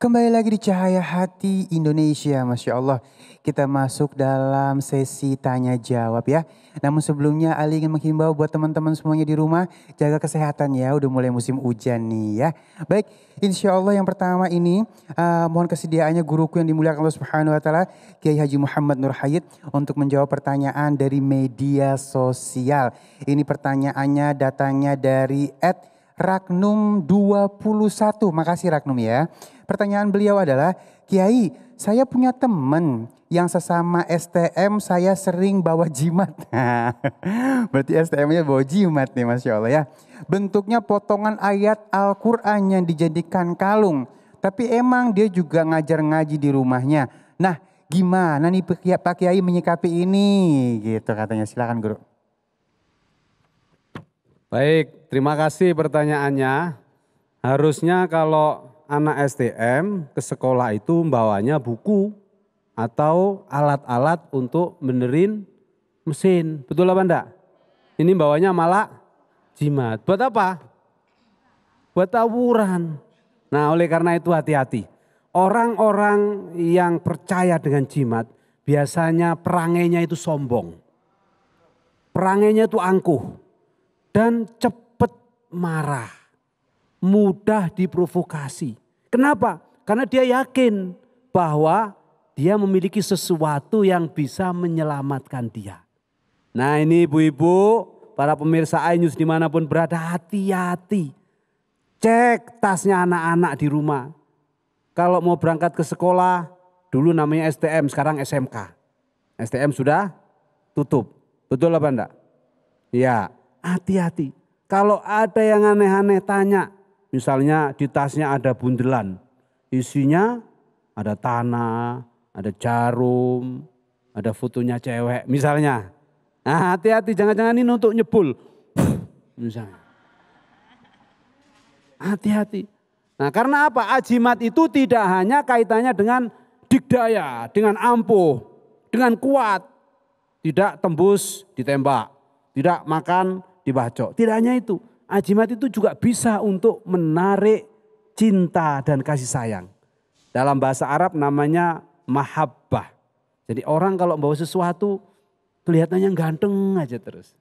Kembali lagi di Cahaya Hati Indonesia, Masya Allah. Kita masuk dalam sesi tanya jawab ya. Namun sebelumnya Ali ingin menghimbau buat teman-teman semuanya di rumah, jaga kesehatan ya, udah mulai musim hujan nih ya. Baik, insya Allah yang pertama ini, uh, mohon kesediaannya guruku yang dimuliakan Allah Subhanahu Wa Taala, Kiai Haji Muhammad Nur Hayid untuk menjawab pertanyaan dari media sosial. Ini pertanyaannya datangnya dari Ed. Ragnum 21. Makasih Ragnum ya. Pertanyaan beliau adalah, Kiai, saya punya teman yang sesama STM saya sering bawa jimat. Berarti STM-nya bawa jimat nih Masya Allah ya. Bentuknya potongan ayat Al-Quran yang dijadikan kalung. Tapi emang dia juga ngajar ngaji di rumahnya. Nah gimana nih Pak Kiai menyikapi ini gitu katanya. Silakan guru. Baik, terima kasih pertanyaannya. Harusnya kalau anak STM ke sekolah itu membawanya buku atau alat-alat untuk benerin mesin. Betul apa enggak? Ini bawanya malah jimat. Buat apa? Buat tawuran. Nah oleh karena itu hati-hati. Orang-orang yang percaya dengan jimat biasanya perangainya itu sombong. Perangainya itu angkuh dan cepat marah, mudah diprovokasi. Kenapa? Karena dia yakin bahwa dia memiliki sesuatu yang bisa menyelamatkan dia. Nah ini ibu-ibu, para pemirsa iNews dimanapun berada hati-hati. Cek tasnya anak-anak di rumah. Kalau mau berangkat ke sekolah, dulu namanya STM, sekarang SMK. STM sudah tutup. Betul apa enggak? Ya, hati-hati. Kalau ada yang aneh-aneh tanya, misalnya di tasnya ada bundelan, isinya ada tanah, ada jarum, ada fotonya cewek misalnya. Nah hati-hati jangan-jangan ini untuk nyebul. Misalnya. Hati-hati. Nah karena apa? Ajimat itu tidak hanya kaitannya dengan digdaya, dengan ampuh, dengan kuat. Tidak tembus ditembak. Tidak makan dibacok. Tidak hanya itu, ajimat itu juga bisa untuk menarik cinta dan kasih sayang. Dalam bahasa Arab namanya mahabbah. Jadi orang kalau membawa sesuatu kelihatannya ganteng aja terus.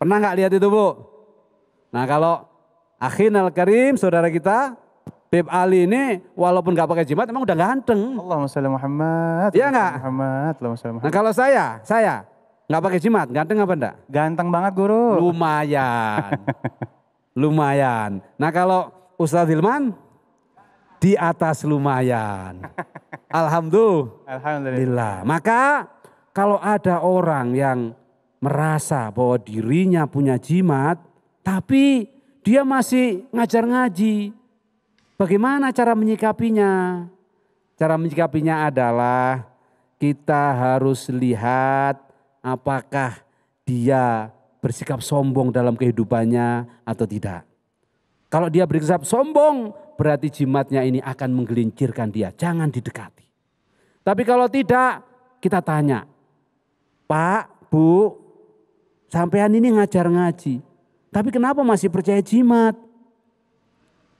Pernah nggak lihat itu bu? Nah kalau Akhin Al Karim saudara kita Bib Ali ini walaupun nggak pakai jimat emang udah ganteng. Allahumma salli Muhammad. Iya nggak? Muhammad, Allahumma salli Muhammad. Nah kalau saya, saya Nggak pakai jimat, ganteng apa enggak? Ganteng banget guru. Lumayan. lumayan. Nah kalau Ustadz Hilman di atas lumayan. Alhamdulillah. Alhamdulillah. Maka kalau ada orang yang merasa bahwa dirinya punya jimat tapi dia masih ngajar ngaji. Bagaimana cara menyikapinya? Cara menyikapinya adalah kita harus lihat apakah dia bersikap sombong dalam kehidupannya atau tidak. Kalau dia bersikap sombong, berarti jimatnya ini akan menggelincirkan dia. Jangan didekati. Tapi kalau tidak, kita tanya, Pak, Bu, sampean ini ngajar ngaji, tapi kenapa masih percaya jimat?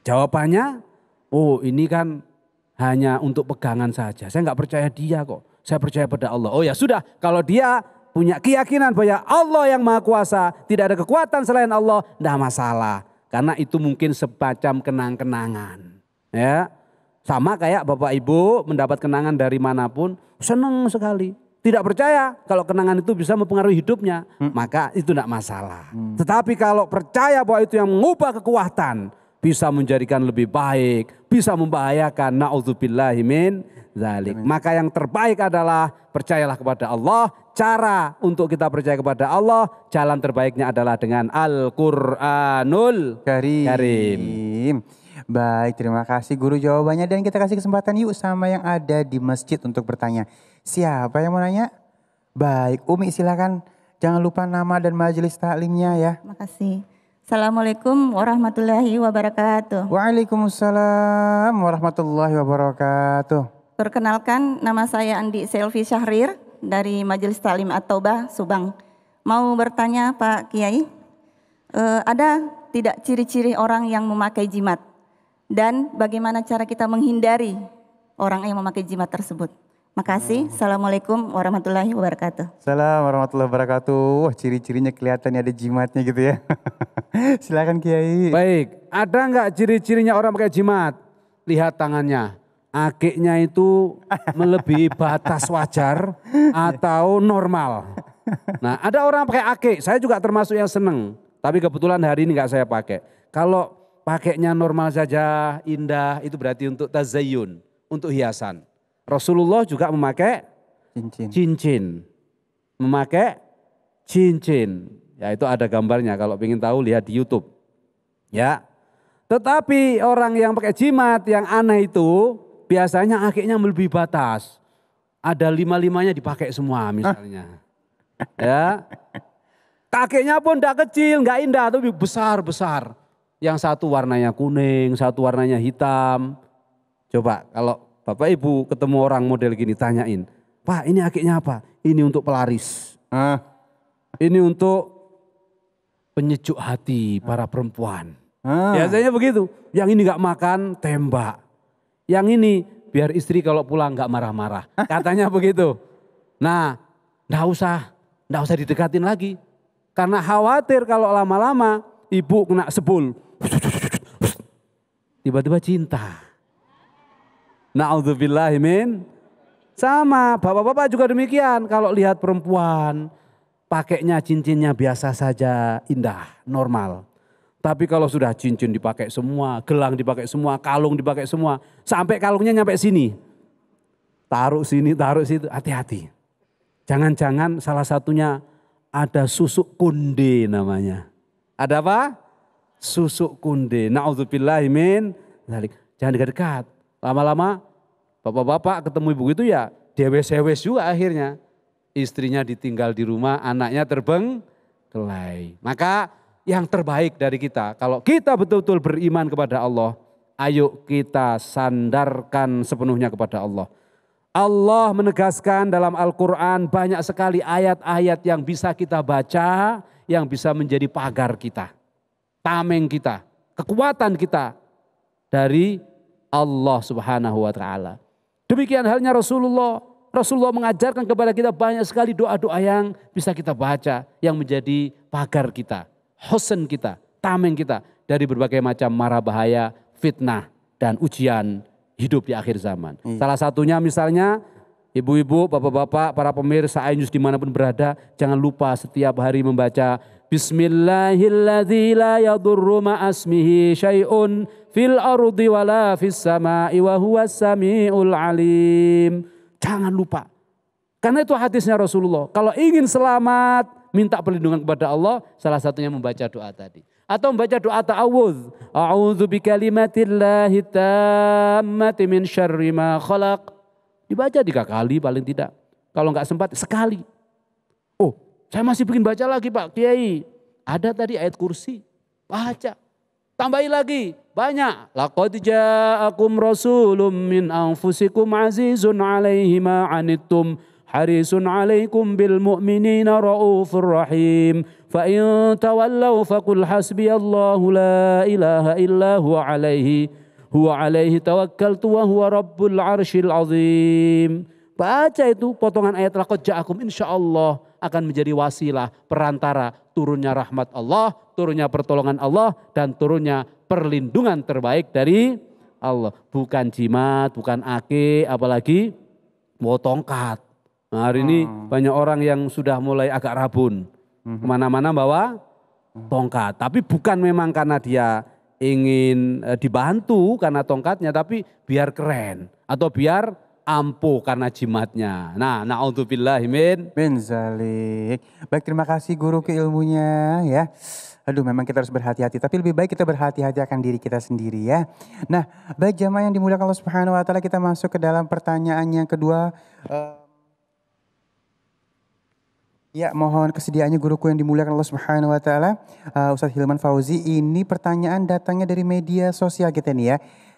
Jawabannya, oh ini kan hanya untuk pegangan saja. Saya nggak percaya dia kok. Saya percaya pada Allah. Oh ya sudah, kalau dia punya keyakinan bahwa Allah yang Maha Kuasa, tidak ada kekuatan selain Allah, tidak masalah. Karena itu mungkin semacam kenang-kenangan. Ya, sama kayak Bapak Ibu mendapat kenangan dari manapun, senang sekali. Tidak percaya kalau kenangan itu bisa mempengaruhi hidupnya, hmm. maka itu tidak masalah. Hmm. Tetapi kalau percaya bahwa itu yang mengubah kekuatan, bisa menjadikan lebih baik, bisa membahayakan. Na'udzubillahimin zalik. Maka yang terbaik adalah percayalah kepada Allah. Cara untuk kita percaya kepada Allah, jalan terbaiknya adalah dengan Al-Qur'anul Karim. Karim. Baik, terima kasih guru jawabannya dan kita kasih kesempatan yuk sama yang ada di masjid untuk bertanya. Siapa yang mau nanya? Baik, Umi silakan. Jangan lupa nama dan majelis taklimnya ya. Terima kasih. Assalamualaikum warahmatullahi wabarakatuh. Waalaikumsalam warahmatullahi wabarakatuh. Perkenalkan, nama saya Andi Selvi Syahrir dari Majelis Talim At-Taubah, Subang. Mau bertanya Pak Kiai, e, ada tidak ciri-ciri orang yang memakai jimat? Dan bagaimana cara kita menghindari orang yang memakai jimat tersebut? Makasih. Hmm. Assalamualaikum warahmatullahi wabarakatuh. Assalamualaikum warahmatullahi wabarakatuh. Wah ciri-cirinya kelihatan ya ada jimatnya gitu ya. Silakan Kiai. Baik, ada nggak ciri-cirinya orang pakai jimat? Lihat tangannya akiknya itu melebihi batas wajar atau normal. Nah ada orang pakai akik, saya juga termasuk yang seneng. Tapi kebetulan hari ini nggak saya pakai. Kalau pakainya normal saja, indah, itu berarti untuk tazayun, untuk hiasan. Rasulullah juga memakai cincin. cincin. Memakai cincin. Ya itu ada gambarnya kalau ingin tahu lihat di YouTube. Ya. Tetapi orang yang pakai jimat yang aneh itu biasanya akhirnya melebihi batas. Ada lima-limanya dipakai semua misalnya. ya. Kakeknya pun tidak kecil, nggak indah, tapi besar-besar. Yang satu warnanya kuning, satu warnanya hitam. Coba kalau Bapak Ibu ketemu orang model gini tanyain, Pak ini akiknya apa? Ini untuk pelaris. Ah. Ini untuk penyejuk hati para perempuan. Ah. Biasanya begitu. Yang ini nggak makan tembak yang ini biar istri kalau pulang nggak marah-marah. Katanya begitu. Nah, nggak usah, nggak usah didekatin lagi. Karena khawatir kalau lama-lama ibu kena sepul. Tiba-tiba cinta. Na'udzubillahimin. Sama, bapak-bapak juga demikian. Kalau lihat perempuan, pakainya cincinnya biasa saja, indah, normal. Tapi kalau sudah cincin dipakai semua, gelang dipakai semua, kalung dipakai semua, sampai kalungnya nyampe sini. Taruh sini, taruh situ, hati-hati. Jangan-jangan salah satunya ada susuk kunde namanya. Ada apa? Susuk kunde. Nauzubillah min Jangan dekat-dekat. Lama-lama bapak-bapak ketemu ibu itu ya dewes-dewes juga akhirnya. Istrinya ditinggal di rumah, anaknya terbeng kelai. Maka yang terbaik dari kita. Kalau kita betul-betul beriman kepada Allah, ayo kita sandarkan sepenuhnya kepada Allah. Allah menegaskan dalam Al-Quran banyak sekali ayat-ayat yang bisa kita baca, yang bisa menjadi pagar kita, tameng kita, kekuatan kita dari Allah Subhanahu wa taala. Demikian halnya Rasulullah. Rasulullah mengajarkan kepada kita banyak sekali doa-doa yang bisa kita baca yang menjadi pagar kita hosen kita, tameng kita dari berbagai macam mara bahaya, fitnah, dan ujian hidup di akhir zaman. Hmm. Salah satunya misalnya Ibu-ibu, bapak-bapak, para pemirsa Ainus dimanapun berada, jangan lupa setiap hari membaca Bismillahirrahmanirrahim. fil ardi fis sama'i wa Jangan lupa. Karena itu hadisnya Rasulullah. Kalau ingin selamat, minta perlindungan kepada Allah, salah satunya membaca doa tadi. Atau membaca doa Ta'awuz A'udzu bikalimatillahi tammati min syarri ma khalaq. Dibaca tiga kali paling tidak. Kalau nggak sempat sekali. Oh, saya masih bikin baca lagi Pak Kiai. Ada tadi ayat kursi. Baca. Tambahi lagi. Banyak. Laqad ja'akum rasulun min anfusikum azizun alaihim anitum حريص عليكم بالمؤمنين رؤوف رحيم فإن تولوا فقل حسبي الله لا إله إلا هو عليه هو عليه توكلت وهو رب العرش العظيم Baca itu potongan ayat laqad ja'akum insyaallah akan menjadi wasilah perantara turunnya rahmat Allah, turunnya pertolongan Allah dan turunnya perlindungan terbaik dari Allah. Bukan jimat, bukan ake, apalagi motongkat Nah, hari ini hmm. banyak orang yang sudah mulai agak rabun. Hmm. Kemana-mana bawa tongkat. Tapi bukan memang karena dia ingin e, dibantu karena tongkatnya, tapi biar keren. Atau biar ampuh karena jimatnya. Nah, na'udzubillah min. Min zalik. Baik, terima kasih guru keilmunya ya. Aduh memang kita harus berhati-hati. Tapi lebih baik kita berhati-hati akan diri kita sendiri ya. Nah baik jamaah yang dimuliakan Allah Subhanahu Wa Taala kita masuk ke dalam pertanyaan yang kedua. Uh, Ya, mohon kesediaannya guruku yang dimuliakan Allah Subhanahu wa taala, uh, Ustadz Hilman Fauzi. Ini pertanyaan datangnya dari media sosial kita nih ya.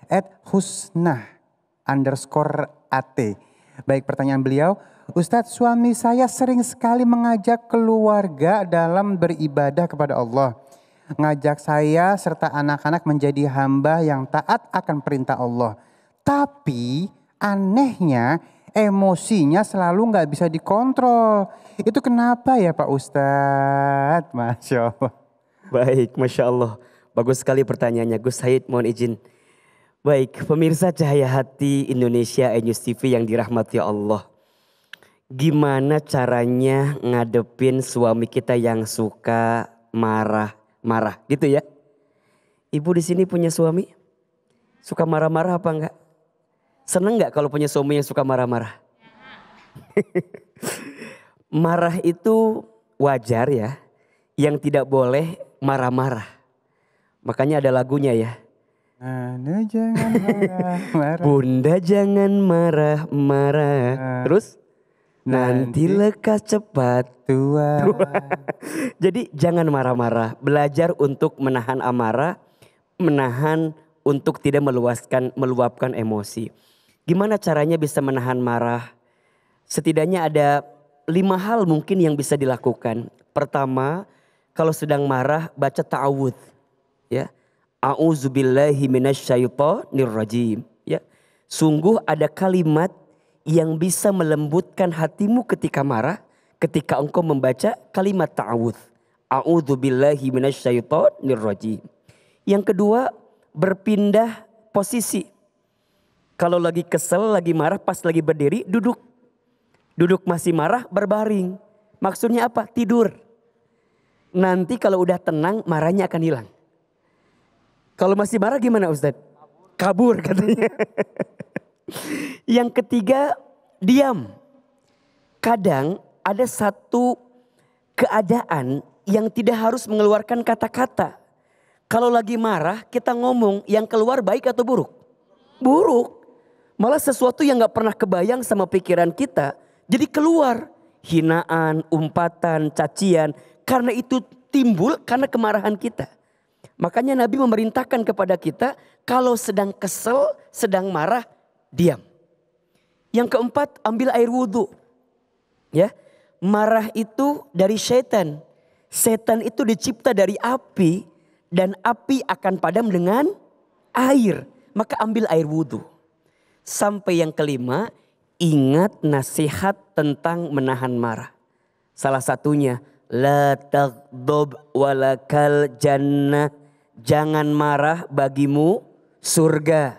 At Husnah underscore AT. Baik pertanyaan beliau, Ustadz suami saya sering sekali mengajak keluarga dalam beribadah kepada Allah. Ngajak saya serta anak-anak menjadi hamba yang taat akan perintah Allah. Tapi anehnya Emosinya selalu nggak bisa dikontrol. Itu kenapa ya Pak Ustadz? Masya Allah. Baik, Masya Allah. Bagus sekali pertanyaannya. Gus Said mohon izin. Baik, pemirsa Cahaya Hati Indonesia News TV yang dirahmati Allah. Gimana caranya ngadepin suami kita yang suka marah-marah gitu ya? Ibu di sini punya suami? Suka marah-marah apa enggak? Seneng gak kalau punya suami yang suka marah-marah? marah itu wajar ya. Yang tidak boleh marah-marah. Makanya ada lagunya ya. Bunda jangan marah, marah. Bunda jangan marah-marah. Nah. Terus nanti, nanti lekas cepat tua. tua. Jadi jangan marah-marah. Belajar untuk menahan amarah, menahan untuk tidak meluaskan meluapkan emosi. Gimana caranya bisa menahan marah? Setidaknya ada lima hal mungkin yang bisa dilakukan. Pertama, kalau sedang marah baca ta'awud. Ya. A'udzubillahi rajim. Ya. Sungguh ada kalimat yang bisa melembutkan hatimu ketika marah ketika engkau membaca kalimat ta'awud. A'udzubillahi rajim. Yang kedua, berpindah posisi kalau lagi kesel, lagi marah, pas lagi berdiri duduk. Duduk masih marah berbaring. Maksudnya apa? Tidur. Nanti kalau udah tenang marahnya akan hilang. Kalau masih marah gimana Ustaz? Kabur, Kabur katanya. Yang ketiga diam. Kadang ada satu keadaan yang tidak harus mengeluarkan kata-kata. Kalau lagi marah kita ngomong yang keluar baik atau buruk? Buruk. Malah sesuatu yang gak pernah kebayang sama pikiran kita jadi keluar. Hinaan, umpatan, cacian. Karena itu timbul karena kemarahan kita. Makanya Nabi memerintahkan kepada kita kalau sedang kesel, sedang marah, diam. Yang keempat, ambil air wudhu. Ya, marah itu dari setan. Setan itu dicipta dari api dan api akan padam dengan air. Maka ambil air wudhu. Sampai yang kelima, ingat nasihat tentang menahan marah. Salah satunya, la taqdob walakal jannah. Jangan marah bagimu surga.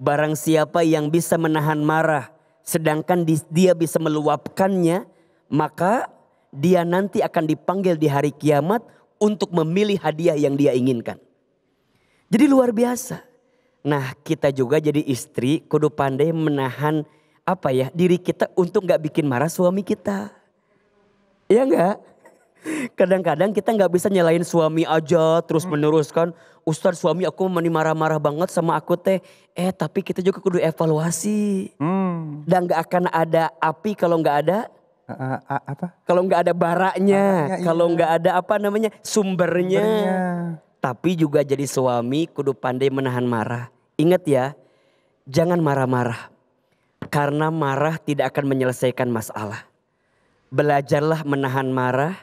Barang siapa yang bisa menahan marah, sedangkan dia bisa meluapkannya, maka dia nanti akan dipanggil di hari kiamat untuk memilih hadiah yang dia inginkan. Jadi luar biasa. Nah kita juga jadi istri kudu pandai menahan apa ya diri kita untuk nggak bikin marah suami kita. ya enggak? Kadang-kadang kita nggak bisa nyalain suami aja terus meneruskan. Ustadz suami aku mani marah-marah banget sama aku teh. Eh tapi kita juga kudu evaluasi. Hmm. Dan nggak akan ada api kalau nggak ada A -a apa? Kalau nggak ada baranya, kalau iya. nggak ada apa namanya sumbernya. sumbernya. Tapi juga jadi suami kudu pandai menahan marah. Ingat ya, jangan marah-marah. Karena marah tidak akan menyelesaikan masalah. Belajarlah menahan marah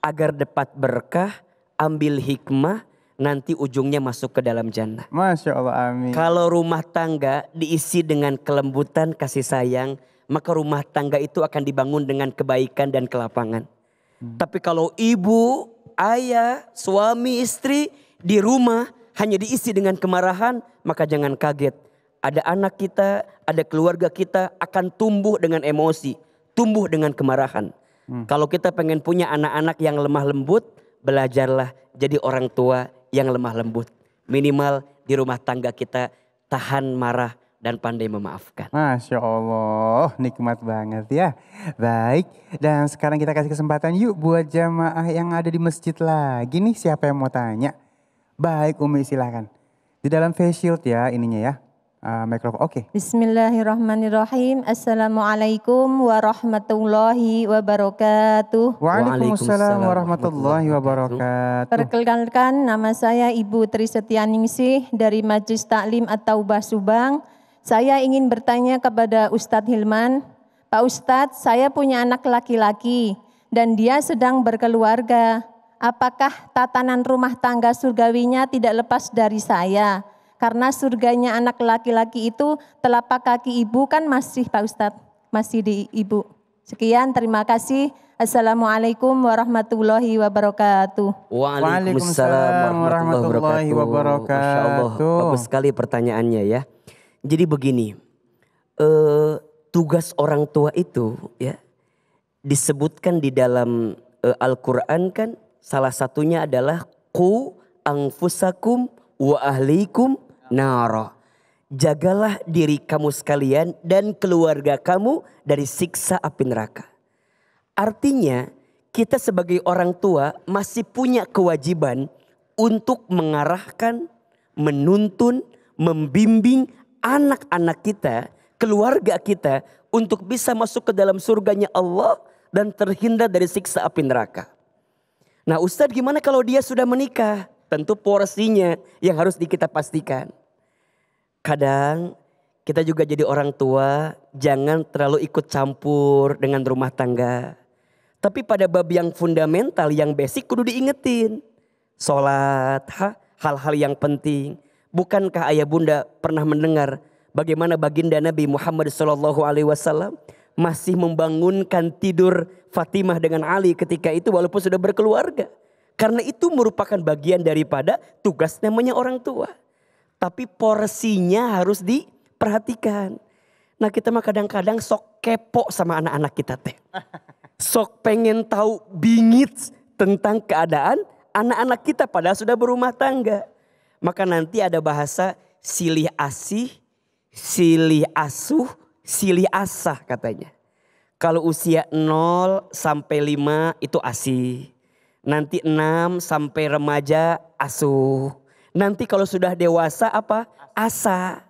agar dapat berkah, ambil hikmah, nanti ujungnya masuk ke dalam jannah. Masya Allah, amin. Kalau rumah tangga diisi dengan kelembutan kasih sayang, maka rumah tangga itu akan dibangun dengan kebaikan dan kelapangan. Hmm. Tapi kalau ibu ayah, suami, istri di rumah hanya diisi dengan kemarahan, maka jangan kaget. Ada anak kita, ada keluarga kita akan tumbuh dengan emosi, tumbuh dengan kemarahan. Hmm. Kalau kita pengen punya anak-anak yang lemah lembut, belajarlah jadi orang tua yang lemah lembut. Minimal di rumah tangga kita tahan marah, dan pandai memaafkan. Masya Allah, nikmat banget ya. Baik, dan sekarang kita kasih kesempatan yuk buat jamaah yang ada di masjid lagi nih siapa yang mau tanya. Baik Umi silahkan. Di dalam face shield ya ininya ya. Uh, mikrofon. Oke. Okay. Bismillahirrahmanirrahim. Assalamualaikum warahmatullahi wabarakatuh. Waalaikumsalam warahmatullahi wabarakatuh. Perkenalkan nama saya Ibu Tri Setianingsih dari Majlis Taklim At-Taubah Subang. Saya ingin bertanya kepada Ustadz Hilman, Pak Ustadz, saya punya anak laki-laki dan dia sedang berkeluarga. Apakah tatanan rumah tangga surgawinya tidak lepas dari saya? Karena surganya anak laki-laki itu telapak kaki ibu kan masih Pak Ustadz, masih di ibu. Sekian, terima kasih. Assalamualaikum warahmatullahi wabarakatuh. Waalaikumsalam warahmatullahi wabarakatuh. Masya Allah, bagus sekali pertanyaannya ya. Jadi begini, uh, tugas orang tua itu ya disebutkan di dalam uh, Al-Quran kan salah satunya adalah ku angfusakum wa ahlikum naro. Jagalah diri kamu sekalian dan keluarga kamu dari siksa api neraka. Artinya kita sebagai orang tua masih punya kewajiban untuk mengarahkan, menuntun, membimbing anak-anak kita, keluarga kita untuk bisa masuk ke dalam surganya Allah dan terhindar dari siksa api neraka. Nah Ustadz gimana kalau dia sudah menikah? Tentu porsinya yang harus kita pastikan. Kadang kita juga jadi orang tua jangan terlalu ikut campur dengan rumah tangga. Tapi pada bab yang fundamental, yang basic kudu diingetin. Sholat, hal-hal yang penting. Bukankah ayah bunda pernah mendengar bagaimana baginda Nabi Muhammad Shallallahu Alaihi Wasallam masih membangunkan tidur Fatimah dengan Ali ketika itu walaupun sudah berkeluarga. Karena itu merupakan bagian daripada tugas namanya orang tua. Tapi porsinya harus diperhatikan. Nah kita mah kadang-kadang sok kepo sama anak-anak kita teh. Sok pengen tahu bingit tentang keadaan anak-anak kita padahal sudah berumah tangga maka nanti ada bahasa silih asih, silih asuh, silih asah katanya. Kalau usia 0 sampai 5 itu asih. Nanti 6 sampai remaja asuh. Nanti kalau sudah dewasa apa? Asa.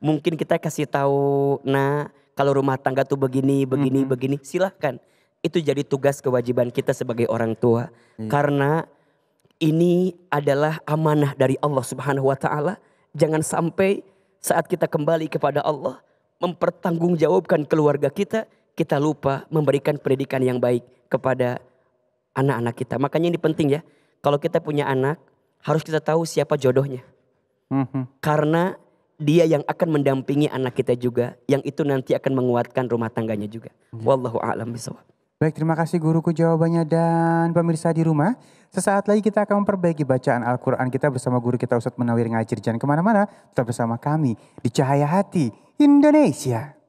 Mungkin kita kasih tahu, nah kalau rumah tangga tuh begini, begini, mm -hmm. begini. Silahkan. Itu jadi tugas kewajiban kita sebagai orang tua. Mm. Karena ini adalah amanah dari Allah Subhanahu wa taala. Jangan sampai saat kita kembali kepada Allah mempertanggungjawabkan keluarga kita, kita lupa memberikan pendidikan yang baik kepada anak-anak kita. Makanya ini penting ya. Kalau kita punya anak, harus kita tahu siapa jodohnya. Mm-hmm. Karena dia yang akan mendampingi anak kita juga, yang itu nanti akan menguatkan rumah tangganya juga. Mm-hmm. Wallahu a'lam bishawab. Baik, terima kasih guruku jawabannya dan pemirsa di rumah. Sesaat lagi kita akan memperbaiki bacaan Al-Quran kita bersama guru kita Ustadz Menawir Ngajir. Jangan kemana-mana, tetap bersama kami di Cahaya Hati Indonesia.